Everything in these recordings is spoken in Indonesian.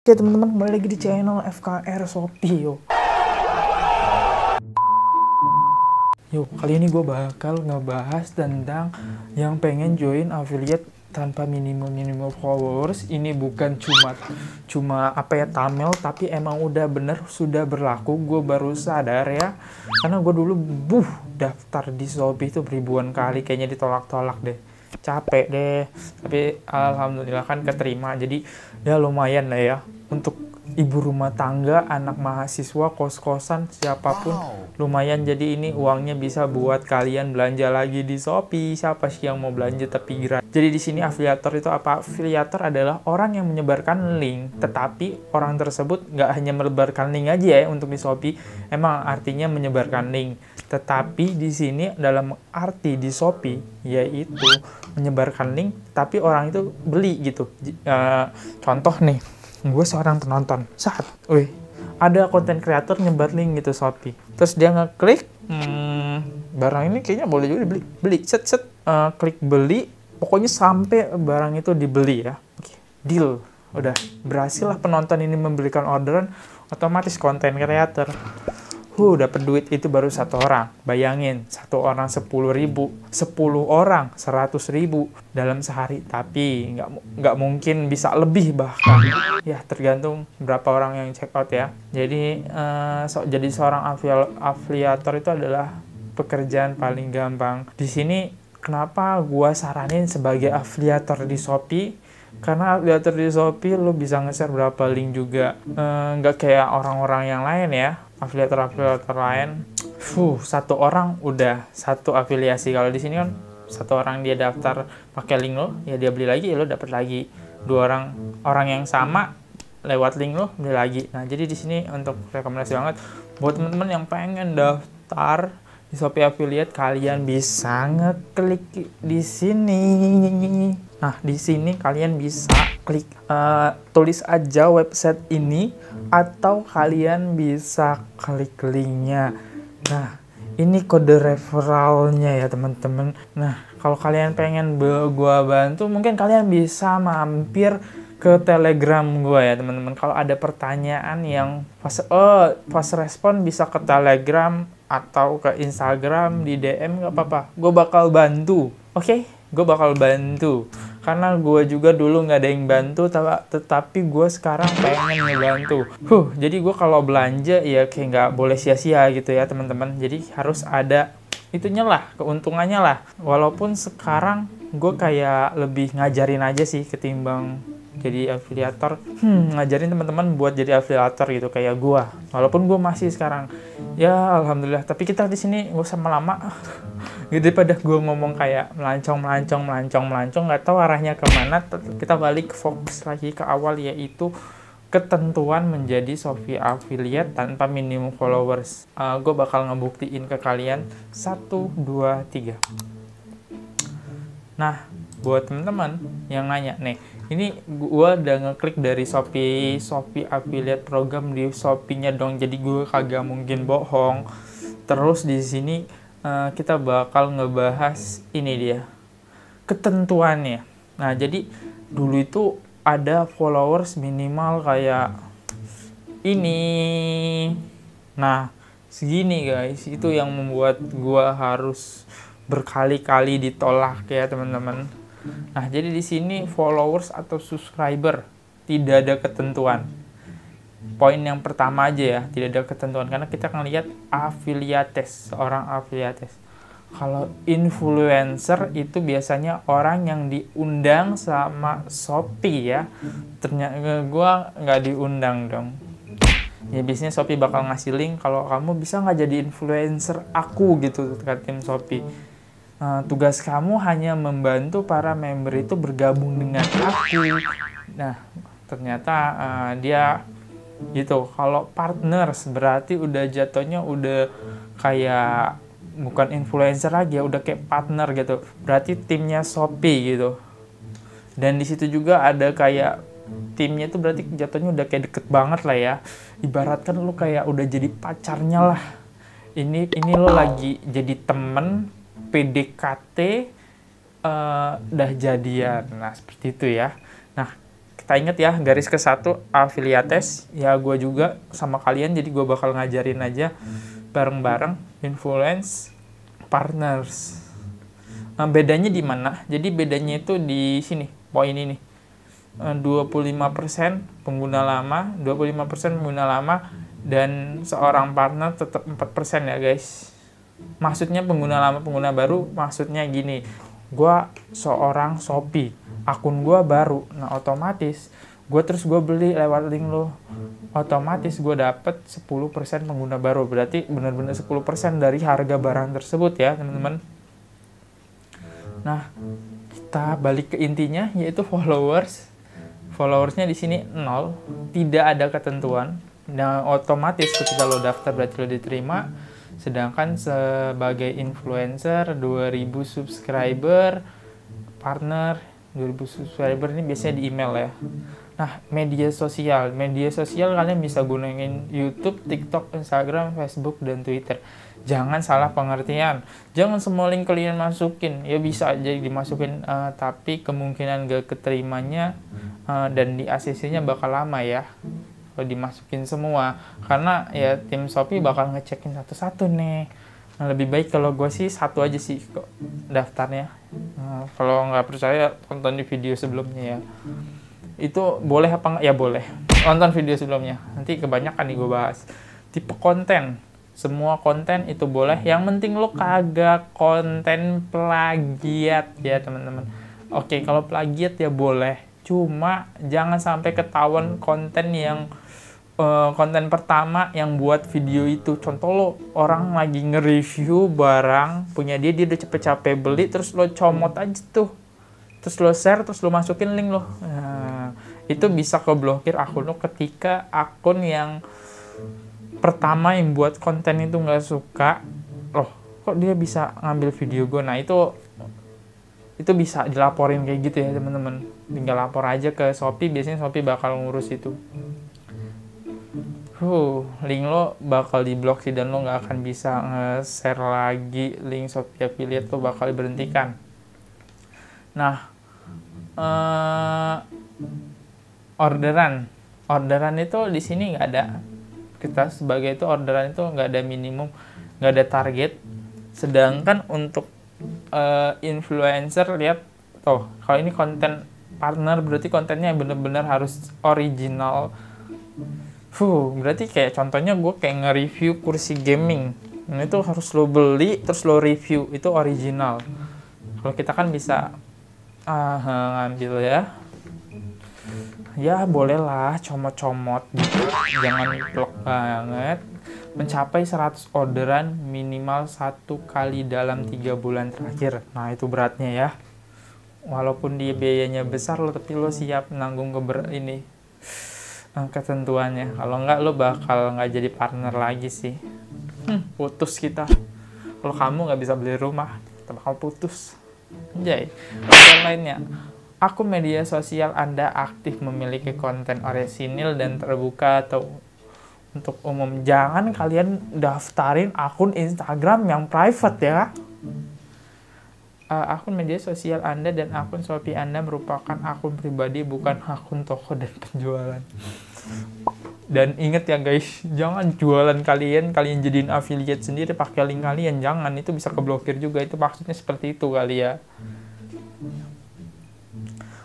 Oke ya, teman-teman kembali lagi di channel FKR Sotio. Yuk kali ini gue bakal ngebahas tentang yang pengen join affiliate tanpa minimum minimum followers ini bukan cuma cuma apa ya tamel tapi emang udah bener sudah berlaku gue baru sadar ya karena gue dulu buh daftar di Shopee itu ribuan kali kayaknya ditolak-tolak deh capek deh tapi alhamdulillah kan keterima jadi ya lumayan lah ya untuk ibu rumah tangga, anak mahasiswa, kos-kosan, siapapun lumayan jadi ini uangnya bisa buat kalian belanja lagi di Shopee, siapa sih yang mau belanja tapi gratis. Jadi di sini afiliator itu apa? Afiliator adalah orang yang menyebarkan link, tetapi orang tersebut nggak hanya menyebarkan link aja ya untuk di Shopee, emang artinya menyebarkan link. Tetapi di sini dalam arti di Shopee yaitu menyebarkan link tapi orang itu beli gitu. Uh, contoh nih gue seorang penonton saat wih ada konten kreator nyebar link gitu Shopee terus dia ngeklik hmm, barang ini kayaknya boleh juga dibeli beli set set uh, klik beli pokoknya sampai barang itu dibeli ya okay. deal udah berhasil lah penonton ini membelikan orderan otomatis konten kreator Huh, dapat duit itu baru satu orang. Bayangin, satu orang sepuluh ribu, sepuluh orang seratus ribu dalam sehari. Tapi nggak nggak mungkin bisa lebih bahkan. Ya tergantung berapa orang yang check out ya. Jadi uh, so, jadi seorang afiliator itu adalah pekerjaan paling gampang. Di sini kenapa gua saranin sebagai afiliator di Shopee karena afiliator di Shopee lo bisa nge-share berapa link juga eh, nggak e, kayak orang-orang yang lain ya afiliator-afiliator lain fuh satu orang udah satu afiliasi kalau di sini kan satu orang dia daftar pakai link lo ya dia beli lagi ya lo dapat lagi dua orang orang yang sama lewat link lo beli lagi nah jadi di sini untuk rekomendasi banget buat teman-teman yang pengen daftar di Shopee Affiliate kalian bisa ngeklik di sini. Nah, di sini kalian bisa klik uh, tulis aja website ini atau kalian bisa klik linknya. Nah, ini kode referralnya ya teman-teman. Nah, kalau kalian pengen gua bantu, mungkin kalian bisa mampir ke telegram gue ya teman-teman kalau ada pertanyaan yang pas oh pas respon bisa ke telegram atau ke Instagram hmm. di DM nggak apa-apa gue bakal bantu oke okay? gue bakal bantu karena gue juga dulu nggak ada yang bantu tetapi gue sekarang pengen ngebantu huh jadi gue kalau belanja ya kayak nggak boleh sia-sia gitu ya teman-teman jadi harus ada itunya lah keuntungannya lah walaupun sekarang gue kayak lebih ngajarin aja sih ketimbang jadi afiliator hmm, ngajarin teman-teman buat jadi afiliator gitu kayak gua walaupun gua masih sekarang ya alhamdulillah tapi kita di sini gak usah lama gitu daripada gua ngomong kayak melancong melancong melancong melancong nggak tahu arahnya kemana kita balik fokus lagi ke awal yaitu ketentuan menjadi sofi affiliate tanpa minimum followers uh, eh, gue bakal ngebuktiin ke kalian satu dua tiga nah buat teman-teman yang nanya nih ini gue udah ngeklik dari Shopee Shopee affiliate program di Shopee-nya dong jadi gue kagak mungkin bohong terus di sini uh, kita bakal ngebahas ini dia ketentuannya nah jadi dulu itu ada followers minimal kayak ini nah segini guys itu yang membuat gue harus berkali-kali ditolak ya teman-teman Nah, jadi di sini followers atau subscriber tidak ada ketentuan. Poin yang pertama aja ya, tidak ada ketentuan karena kita akan lihat afiliates, seorang afiliates. Kalau influencer itu biasanya orang yang diundang sama Shopee ya. Ternyata eh, gue nggak diundang dong. Ya biasanya Shopee bakal ngasih link kalau kamu bisa nggak jadi influencer aku gitu ke tim Shopee Eh, tugas kamu hanya membantu para member itu bergabung dengan aku nah ternyata uh, dia gitu kalau partners berarti udah jatuhnya udah kayak bukan influencer lagi ya udah kayak partner gitu berarti timnya Shopee gitu dan di situ juga ada kayak timnya itu berarti jatuhnya udah kayak deket banget lah ya ibaratkan lu kayak udah jadi pacarnya lah ini ini lo lagi jadi temen PDKT uh, eh, dah jadian. Nah, seperti itu ya. Nah, kita ingat ya garis ke satu afiliates ya gue juga sama kalian jadi gue bakal ngajarin aja bareng-bareng influence partners. Nah, bedanya di mana? Jadi bedanya itu di sini, poin ini. 25% eh, pengguna lama, 25% pengguna lama dan seorang partner tetap 4% ya guys maksudnya pengguna lama pengguna baru maksudnya gini gue seorang shopee akun gue baru nah otomatis gue terus gue beli lewat link lo otomatis gue dapet 10% pengguna baru berarti bener-bener 10% dari harga barang tersebut ya teman-teman nah kita balik ke intinya yaitu followers followersnya di sini nol tidak ada ketentuan nah otomatis ketika lo daftar berarti lo diterima sedangkan sebagai influencer 2000 subscriber partner 2000 subscriber ini biasanya di email ya nah media sosial media sosial kalian bisa gunain YouTube TikTok Instagram Facebook dan Twitter jangan salah pengertian jangan semua link kalian masukin ya bisa aja dimasukin uh, tapi kemungkinan gak keterimanya uh, dan di ACC nya bakal lama ya atau dimasukin semua karena ya tim Shopee bakal ngecekin satu-satu nih nah, lebih baik kalau gue sih satu aja sih kok daftarnya nah, kalau nggak percaya tonton di video sebelumnya ya itu boleh apa nggak ya boleh tonton video sebelumnya nanti kebanyakan nih gue bahas tipe konten semua konten itu boleh yang penting lo kagak konten plagiat ya teman-teman oke kalau plagiat ya boleh cuma jangan sampai ketahuan konten yang Eh, konten pertama yang buat video itu contoh lo orang lagi nge-review barang punya dia dia udah capek-capek beli terus lo comot aja tuh terus lo share terus lo masukin link lo nah, itu bisa keblokir akun lo ketika akun yang pertama yang buat konten itu nggak suka loh kok dia bisa ngambil video gue nah itu itu bisa dilaporin kayak gitu ya teman-teman tinggal lapor aja ke Shopee biasanya Shopee bakal ngurus itu huh, link lo bakal diblokir dan lo nggak akan bisa nge-share lagi link Shopee affiliate lo bakal diberhentikan. Nah, uh, orderan, orderan itu di sini nggak ada. Kita sebagai itu orderan itu nggak ada minimum, nggak ada target. Sedangkan untuk uh, influencer lihat tuh, kalau ini konten partner berarti kontennya benar-benar harus original Fuh, berarti kayak contohnya gue kayak nge-review kursi gaming. Nah, itu harus lo beli, terus lo review. Itu original. Kalau kita kan bisa ah, ngambil ya. Ya, bolehlah comot-comot gitu. Jangan plek banget. Mencapai 100 orderan minimal satu kali dalam tiga bulan terakhir. Nah, itu beratnya ya. Walaupun dia biayanya besar lo, tapi lo siap nanggung keber ini Eh, ketentuannya kalau nggak lo bakal nggak jadi partner lagi sih hmm, putus kita kalau kamu nggak bisa beli rumah kita bakal putus jadi konten lainnya aku media sosial anda aktif memiliki konten orisinil dan terbuka atau untuk umum jangan kalian daftarin akun Instagram yang private ya uh, akun media sosial Anda dan akun Shopee Anda merupakan akun pribadi bukan akun toko dan penjualan. Dan ingat ya guys, jangan jualan kalian, kalian jadiin affiliate sendiri pakai link kalian, jangan itu bisa keblokir juga. Itu maksudnya seperti itu kali ya.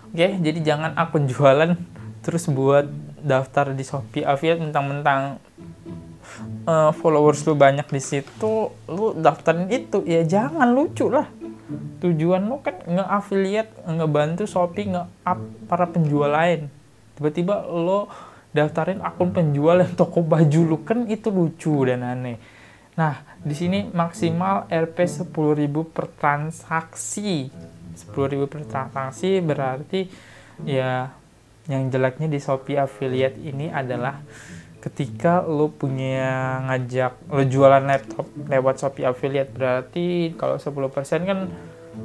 Oke, jadi jangan akun jualan terus buat daftar di Shopee affiliate mentang-mentang uh, followers lu banyak di situ, lu daftarin itu ya jangan lucu lah tujuan lo kan nge-affiliate, ngebantu Shopee nge-up para penjual lain. Tiba-tiba lo daftarin akun penjual yang toko baju lo kan itu lucu dan aneh. Nah, di sini maksimal RP 10.000 per transaksi. 10.000 per transaksi berarti ya yang jeleknya di Shopee affiliate ini adalah ketika lo punya ngajak lo jualan laptop lewat Shopee affiliate berarti kalau 10% kan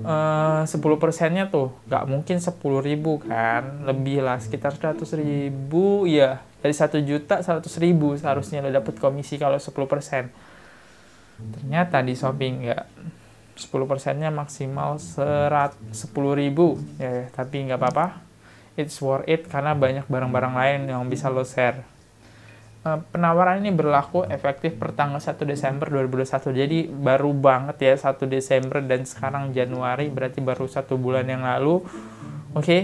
eh, sepuluh 10 persennya tuh gak mungkin 10 ribu kan lebih lah sekitar 100 ribu ya dari 1 juta 100 ribu seharusnya lo dapet komisi kalau 10 persen ternyata di Shopee nggak 10 persennya maksimal serat 10 ribu ya tapi nggak apa-apa it's worth it karena banyak barang-barang lain yang bisa lo share Eh, penawaran ini berlaku efektif per tanggal 1 Desember 2021. Jadi baru banget ya 1 Desember dan sekarang Januari berarti baru satu bulan yang lalu. Oke. Okay.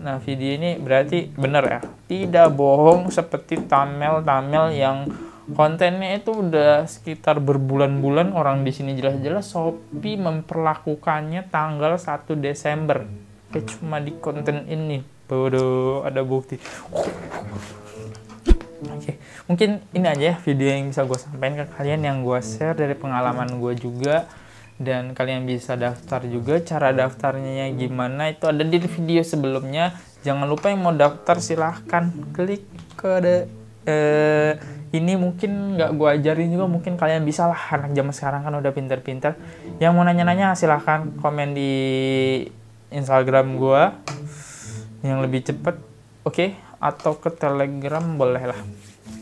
Nah, video ini berarti bener ya. Tidak bohong seperti thumbnail-thumbnail yang kontennya itu udah sekitar berbulan-bulan orang di sini jelas-jelas Shopee memperlakukannya tanggal 1 Desember. Kayak cuma di konten ini. Bodoh, ada bukti mungkin ini aja ya video yang bisa gue sampaikan ke kalian yang gue share dari pengalaman gue juga dan kalian bisa daftar juga cara daftarnya gimana itu ada di video sebelumnya jangan lupa yang mau daftar silahkan klik ke de, eh, ini mungkin nggak gue ajarin juga mungkin kalian bisa lah anak zaman sekarang kan udah pinter-pinter yang mau nanya-nanya silahkan komen di Instagram gue yang lebih cepet oke okay? atau ke Telegram boleh lah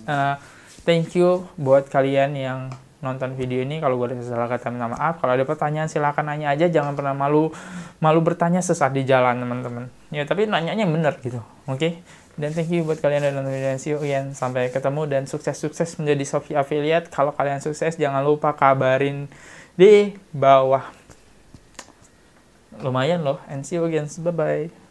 uh, thank you buat kalian yang nonton video ini kalau gue ada salah kata minta maaf kalau ada pertanyaan silahkan nanya aja jangan pernah malu malu bertanya sesat di jalan teman-teman ya tapi nanya yang bener gitu oke okay? dan thank you buat kalian yang nonton video ini see you sampai ketemu dan sukses-sukses menjadi Sofi Affiliate kalau kalian sukses jangan lupa kabarin di bawah lumayan loh and see you again bye bye